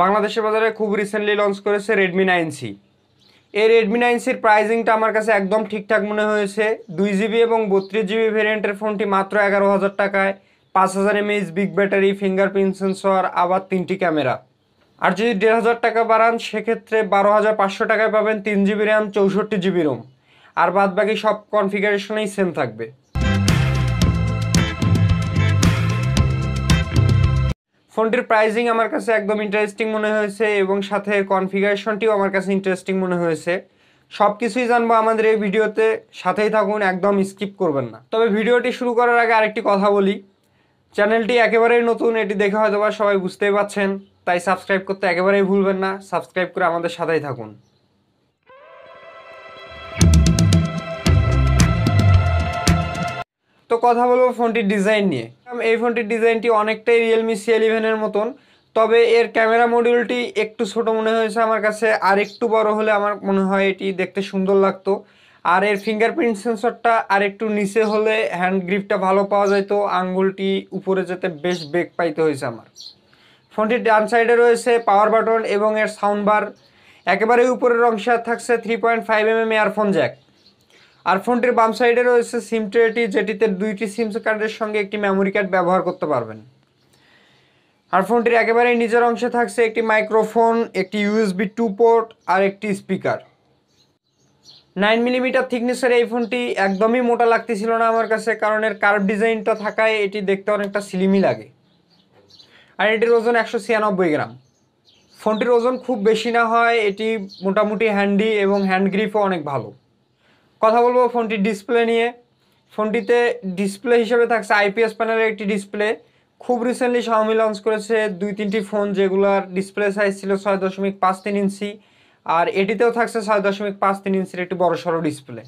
বাংলাদেশের বাজারে খুব রিসেন্টলি লঞ্চ করেছে রেডমি নাইন সি এই রেডমি নাইন সির প্রাইজিংটা আমার কাছে একদম ঠিকঠাক মনে হয়েছে দুই জিবি এবং বত্রিশ জিবি ভেরিয়েন্টের ফোনটি মাত্র এগারো হাজার টাকায় পাঁচ হাজার MH big battery fingerprint sensor আবার তিনটি ক্যামেরা আর যদি দেড় হাজার টাকা বাড়ান সেক্ষেত্রে বারো হাজার পাঁচশো টাকায় পাবেন তিন জিবি র্যাম চৌষট্টি জিবি রোম আর বাদ বাকি সব কনফিগারেশনেই সেম থাকবে ফোনটির প্রাইজিং আমার কাছে একদম ইন্টারেস্টিং মনে হয়েছে এবং সাথে কনফিগারেশনটিও আমার কাছে ইন্টারেস্টিং মনে হয়েছে সব কিছুই জানবো আমাদের এই ভিডিওতে সাথেই থাকুন একদম স্কিপ করবেন না তবে ভিডিওটি শুরু করার আগে আরেকটি কথা বলি চ্যানেলটি একেবারেই নতুন এটি দেখে হয়তো সবাই বুঝতেই পাচ্ছেন তাই সাবস্ক্রাইব করতে একেবারেই ভুলবেন না সাবস্ক্রাইব করে আমাদের সাথেই থাকুন তো কথা বলবো ফোনটির ডিজাইন নিয়ে এই ফোনটির ডিজাইনটি অনেকটাই রিয়েলমি সি ইলেভেনের মতন তবে এর ক্যামেরা মডিউলটি একটু ছোট মনে হয়েছে আমার কাছে আর একটু বড় হলে আমার মনে হয় এটি দেখতে সুন্দর লাগতো আর এর ফিঙ্গারপ্রিন্ট সেন্সরটা আর একটু নিচে হলে হ্যান্ড গ্রিপটা ভালো পাওয়া যেত আঙ্গুলটি উপরে যেতে বেশ বেগ পাইতে হয়েছে আমার ফোনটির ডান সাইডে রয়েছে পাওয়ার বাটন এবং এর সাউন্ড বার একেবারে উপরের অংশে থাকছে three point five M M earphone jack আর ফোনটির বাম সাইডে রয়েছে সিম ট্রেটি যেটিতে দুইটি সিম কার্ডের সঙ্গে একটি মেমোরি কার্ড ব্যবহার করতে পারবেন আর ফোনটির একেবারে নিজের অংশে থাকছে একটি মাইক্রোফোন একটি ইউএসবি টু পোর্ট আর একটি স্পিকার নাইন মিলিমিটার থিকনেসের এই ফোনটি একদমই মোটা লাগতেছিল না আমার কাছে কারণ এর কার্ভ ডিজাইনটা থাকায় এটি দেখতে অনেকটা স্লিমই লাগে আর এটির ওজন একশো ছিয়ানব্বই গ্রাম ফোনটির ওজন খুব বেশি না হয় এটি মোটামুটি হ্যান্ডি এবং হ্যান্ড গ্রিপও অনেক ভালো কথা বলবো ফোনটির ডিসপ্লে নিয়ে ফোনটিতে ডিসপ্লে হিসেবে থাকছে আইপিএস প্যানেলের একটি ডিসপ্লে খুব রিসেন্টলি শাওমি লঞ্চ করেছে দুই তিনটি ফোন যেগুলোর ডিসপ্লে সাইজ ছিল ছয় দশমিক পাঁচ তিন ইঞ্চি আর এটিতেও থাকছে ছয় দশমিক পাঁচ তিন ইঞ্চির একটি বড় সড়ো ডিসপ্লে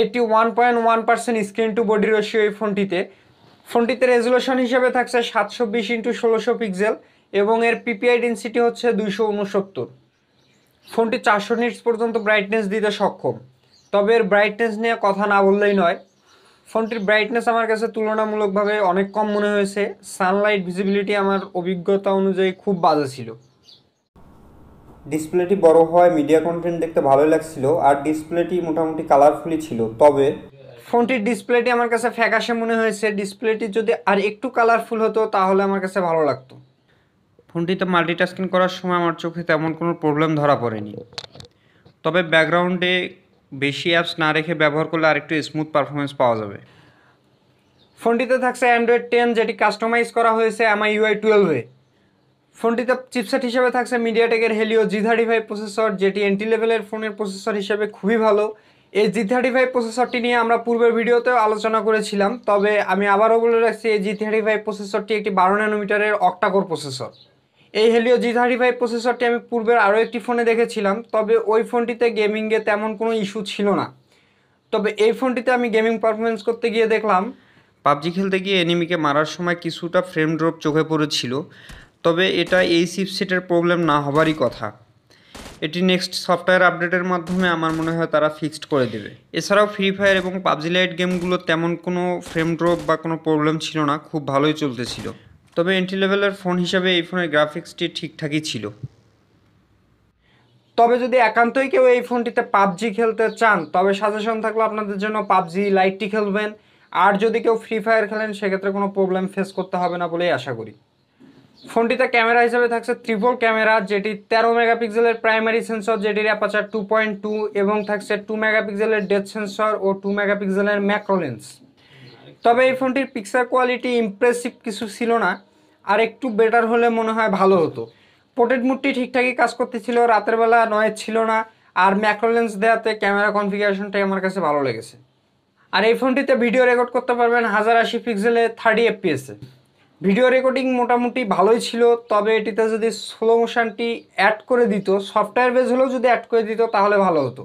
এটি one point one percent screen to body ratio এই ফোনটিতে ফোনটিতে রেজুলেশন হিসেবে থাকছে সাতশো বিশ ইন্টু ষোলোশো পিক্সেল এবং এর পিপিআই ডেন্সিটি হচ্ছে দুইশো উনসত্তর ফোনটি চারশো নিটস পর্যন্ত ব্রাইটনেস দিতে সক্ষম তবে এর ব্রাইটনেস নিয়ে কথা না বললেই নয় ফোনটির ব্রাইটনেস আমার কাছে তুলনামূলকভাবে অনেক কম মনে হয়েছে সানলাইট ভিজিবিলিটি আমার অভিজ্ঞতা অনুযায়ী খুব বাজে ছিল ডিসপ্লেটি বড় হওয়ায় মিডিয়া কন্টেন্ট দেখতে ভালোই লাগছিল আর ডিসপ্লেটি মোটামুটি কালারফুলই ছিল তবে ফোনটির ডিসপ্লেটি আমার কাছে ফ্যাকাশে মনে হয়েছে ডিসপ্লেটি যদি আর একটু কালারফুল হতো তাহলে আমার কাছে ভালো লাগতো ফোনটিতে মাল্টিটাস্কিং করার সময় আমার চোখে তেমন কোনো প্রবলেম ধরা পড়েনি তবে ব্যাকগ্রাউন্ডে বেশি অ্যাপস না রেখে ব্যবহার করলে আরেকটু স্মুথ পারফরমেন্স পাওয়া যাবে ফোনটিতে থাকছে অ্যান্ড্রয়েড টেন যেটি কাস্টমাইজ করা হয়েছে আমার ইউআই টুয়েলভে ফোনটিতে চিপসেট হিসেবে থাকছে মিডিয়াটেকের Helio G thirty five processor যেটি এন্ট্রি লেভেলের ফোনের প্রসেসর হিসেবে খুবই ভালো এই জি থার্টি ফাইভ প্রসেসরটি নিয়ে আমরা পূর্বের ভিডিওতেও আলোচনা করেছিলাম তবে আমি আবারও বলে রাখছি এই জি থার্টি ফাইভ প্রসেসরটি একটি বারো ন্যানোমিটারের অক্টাকোর প্রসেসর এই হেলিও জি থার্টি ফাইভ প্রসেসরটি আমি পূর্বের আরও একটি ফোনে দেখেছিলাম তবে ওই ফোনটিতে গেমিংয়ে তেমন কোনো ইস্যু ছিল না তবে এই ফোনটিতে আমি গেমিং পারফরমেন্স করতে গিয়ে দেখলাম পাবজি খেলতে গিয়ে এনিমিকে মারার সময় কিছুটা ফ্রেম ড্রপ চোখে পড়েছিল তবে এটা এই সিপসেটের প্রবলেম না হবারই কথা এটি নেক্সট সফটওয়্যার আপডেটের মাধ্যমে আমার মনে হয় তারা ফিক্সড করে দেবে এছাড়াও ফ্রি ফায়ার এবং পাবজি লাইট গেমগুলো তেমন কোনো ফ্রেম ড্রপ বা কোনো প্রবলেম ছিল না খুব ভালোই চলতেছিল তবে এন্ট্রি লেভেলের ফোন হিসাবে এই ফোনের গ্রাফিক্সটি ঠিকঠাকই ছিল তবে যদি একান্তই কেউ এই ফোনটিতে পাবজি খেলতে চান তবে সাজেশন থাকলো আপনাদের জন্য পাবজি লাইটটি খেলবেন আর যদি কেউ ফ্রি ফায়ার খেলেন সেক্ষেত্রে কোনো প্রবলেম ফেস করতে হবে না বলেই আশা করি ফোনটিতে ক্যামেরা হিসেবে থাকছে ত্রিপল ক্যামেরা যেটি তেরো মেগাপিক্সেলের প্রাইমারি সেন্সর যেটির অ্যাপাচার টু পয়েন্ট টু এবং থাকছে টু মেগাপিক্সেলের ডেথ সেন্সর ও টু মেগাপিক্সেলের ম্যাক্রোলেন্স তবে এই ফোনটির পিকচার কোয়ালিটি ইমপ্রেসিভ কিছু ছিল না আর একটু বেটার হলে মনে হয় ভালো হতো পোর্ট্রেট মুডটি ঠিকঠাকই কাজ করতেছিল রাতের বেলা নয়েজ ছিল না আর ম্যাক্রোলেন্স দেওয়াতে ক্যামেরা কনফিগারেশনটাই আমার কাছে ভালো লেগেছে আর এই ফোনটিতে ভিডিও রেকর্ড করতে পারবেন হাজার আশি পিক্সেলে থার্টি এফপিএসে ভিডিও রেকর্ডিং মোটামুটি ভালোই ছিল তবে এটিতে যদি স্লো মোশনটি অ্যাড করে দিত সফটওয়্যার বেজ হলেও যদি অ্যাড করে দিত তাহলে ভালো হতো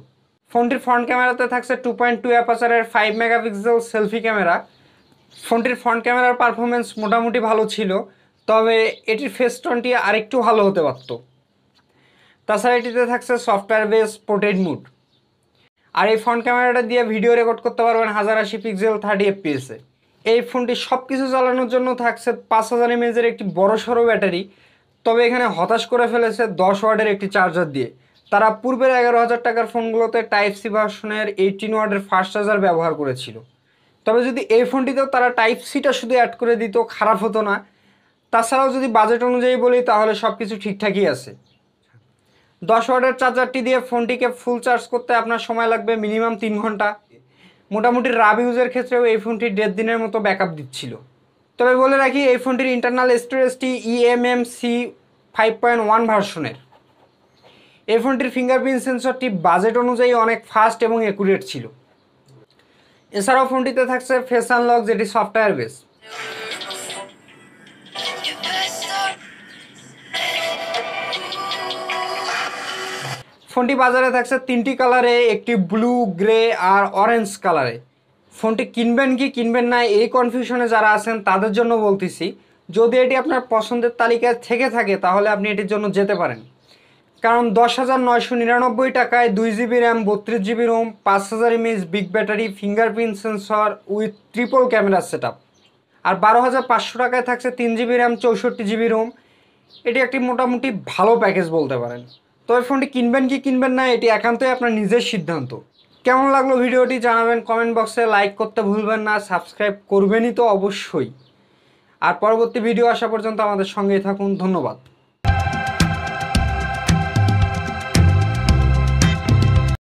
ফোনটির ফ্রন্ট ক্যামেরাতে থাকছে টু পয়েন্ট টু অ্যাপাচারের ফাইভ মেগাপিক্সেল সেলফি ক্যামেরা ফোনটির ফ্রন্ট ক্যামেরার পারফরমেন্স মোটামুটি ভালো ছিল তবে এটির ফেস্টনটি আরেকটু ভালো হতে পারত তাছাড়া এটিতে থাকছে সফটওয়্যার বেস পোর্টেড মুড আর এই ফ্রন্ট ক্যামেরাটা দিয়ে ভিডিও রেকর্ড করতে পারবেন হাজার আশি পিক্সেল থার্টি এফপিএসে এই ফোনটি সব কিছু চালানোর জন্য থাকছে পাঁচ হাজার এমএজের একটি সড়ো ব্যাটারি তবে এখানে হতাশ করে ফেলেছে দশ ওয়ার্ডের একটি চার্জার দিয়ে তারা পূর্বের এগারো হাজার টাকার ফোনগুলোতে টাইপ সি ভার্সনের এইটিন ওয়ার্ডের ফার্স্ট চার্জার ব্যবহার করেছিল তবে যদি এই ফোনটিতেও তারা টাইপ সিটা শুধু অ্যাড করে দিত খারাপ হতো না তাছাড়াও যদি বাজেট অনুযায়ী বলি তাহলে সব কিছু ঠিকঠাকই আছে দশ ওয়াটের চার্জারটি দিয়ে ফোনটিকে ফুল চার্জ করতে আপনার সময় লাগবে মিনিমাম তিন ঘন্টা মোটামুটি রাব ইউজের ক্ষেত্রেও এই ফোনটি দেড় দিনের মতো ব্যাকআপ দিচ্ছিল তবে বলে রাখি এই ফোনটির ইন্টারনাল স্টোরেজটি EMM C five point one ভার্সনের এই ফোনটির ফিঙ্গারপ্রিন্ট সেন্সরটি বাজেট অনুযায়ী অনেক ফাস্ট এবং অ্যাকুরেট ছিল এছাড়াও ফোনটিতে থাকছে ফেস আনলক যেটি সফটওয়্যার বেস ফোনটি বাজারে থাকছে তিনটি কালারে একটি ব্লু গ্রে আর অরেঞ্জ কালারে ফোনটি কিনবেন কি কিনবেন না এই কনফিউশনে যারা আছেন তাদের জন্য বলতেছি যদি এটি আপনার পছন্দের তালিকায় থেকে থাকে তাহলে আপনি এটির জন্য যেতে পারেন কারণ দশ হাজার নয়শো নিরানব্বই টাকায় দুই জিবি র্যাম বত্রিশ জিবি রোম পাঁচ হাজার MS big battery fingerprint sensor with triple camera set আর বারো হাজার পাঁচশো টাকায় থাকছে তিন জিবি র্যাম চৌষট্টি জিবি রোম এটি একটি মোটামুটি ভালো প্যাকেজ বলতে পারেন তবে ফোনটি কিনবেন কি কিনবেন না এটি একান্তই আপনার নিজের সিদ্ধান্ত কেমন লাগলো ভিডিওটি জানাবেন কমেন্ট বক্সে লাইক করতে ভুলবেন না সাবস্ক্রাইব করবেনই তো অবশ্যই আর পরবর্তী ভিডিও আসা পর্যন্ত আমাদের সঙ্গেই থাকুন ধন্যবাদ